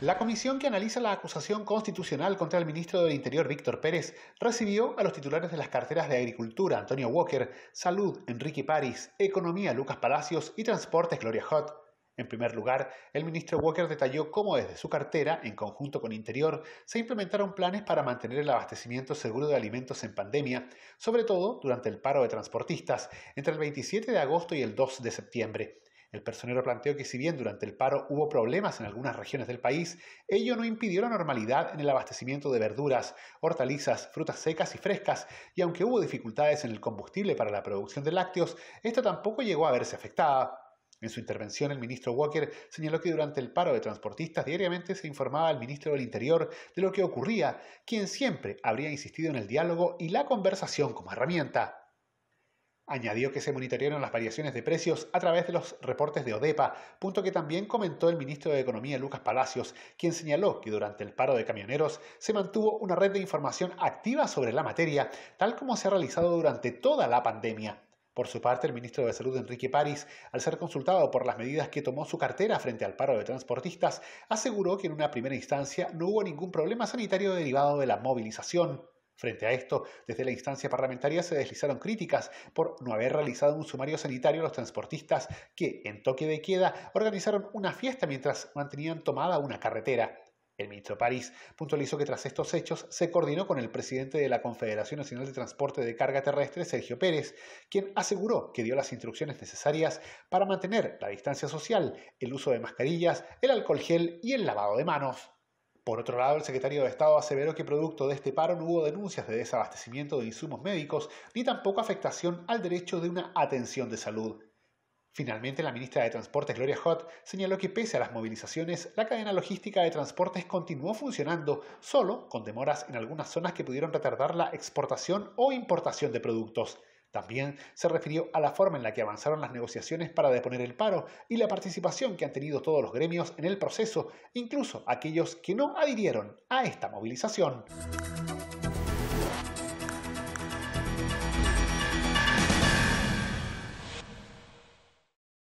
La comisión que analiza la acusación constitucional contra el ministro del Interior Víctor Pérez recibió a los titulares de las carteras de Agricultura Antonio Walker, Salud Enrique París, Economía Lucas Palacios y Transportes Gloria Hot. En primer lugar, el ministro Walker detalló cómo desde su cartera, en conjunto con Interior, se implementaron planes para mantener el abastecimiento seguro de alimentos en pandemia, sobre todo durante el paro de transportistas, entre el 27 de agosto y el 2 de septiembre. El personero planteó que si bien durante el paro hubo problemas en algunas regiones del país, ello no impidió la normalidad en el abastecimiento de verduras, hortalizas, frutas secas y frescas, y aunque hubo dificultades en el combustible para la producción de lácteos, esto tampoco llegó a verse afectada. En su intervención, el ministro Walker señaló que durante el paro de transportistas diariamente se informaba al ministro del Interior de lo que ocurría, quien siempre habría insistido en el diálogo y la conversación como herramienta. Añadió que se monitorearon las variaciones de precios a través de los reportes de ODEPA, punto que también comentó el ministro de Economía Lucas Palacios, quien señaló que durante el paro de camioneros se mantuvo una red de información activa sobre la materia, tal como se ha realizado durante toda la pandemia. Por su parte, el ministro de Salud, Enrique París, al ser consultado por las medidas que tomó su cartera frente al paro de transportistas, aseguró que en una primera instancia no hubo ningún problema sanitario derivado de la movilización. Frente a esto, desde la instancia parlamentaria se deslizaron críticas por no haber realizado un sumario sanitario a los transportistas que, en toque de queda, organizaron una fiesta mientras mantenían tomada una carretera. El ministro París puntualizó que tras estos hechos se coordinó con el presidente de la Confederación Nacional de Transporte de Carga Terrestre, Sergio Pérez, quien aseguró que dio las instrucciones necesarias para mantener la distancia social, el uso de mascarillas, el alcohol gel y el lavado de manos. Por otro lado, el secretario de Estado aseveró que producto de este paro no hubo denuncias de desabastecimiento de insumos médicos ni tampoco afectación al derecho de una atención de salud. Finalmente, la ministra de Transportes, Gloria Hott, señaló que pese a las movilizaciones, la cadena logística de transportes continuó funcionando, solo con demoras en algunas zonas que pudieron retardar la exportación o importación de productos. También se refirió a la forma en la que avanzaron las negociaciones para deponer el paro y la participación que han tenido todos los gremios en el proceso, incluso aquellos que no adhirieron a esta movilización.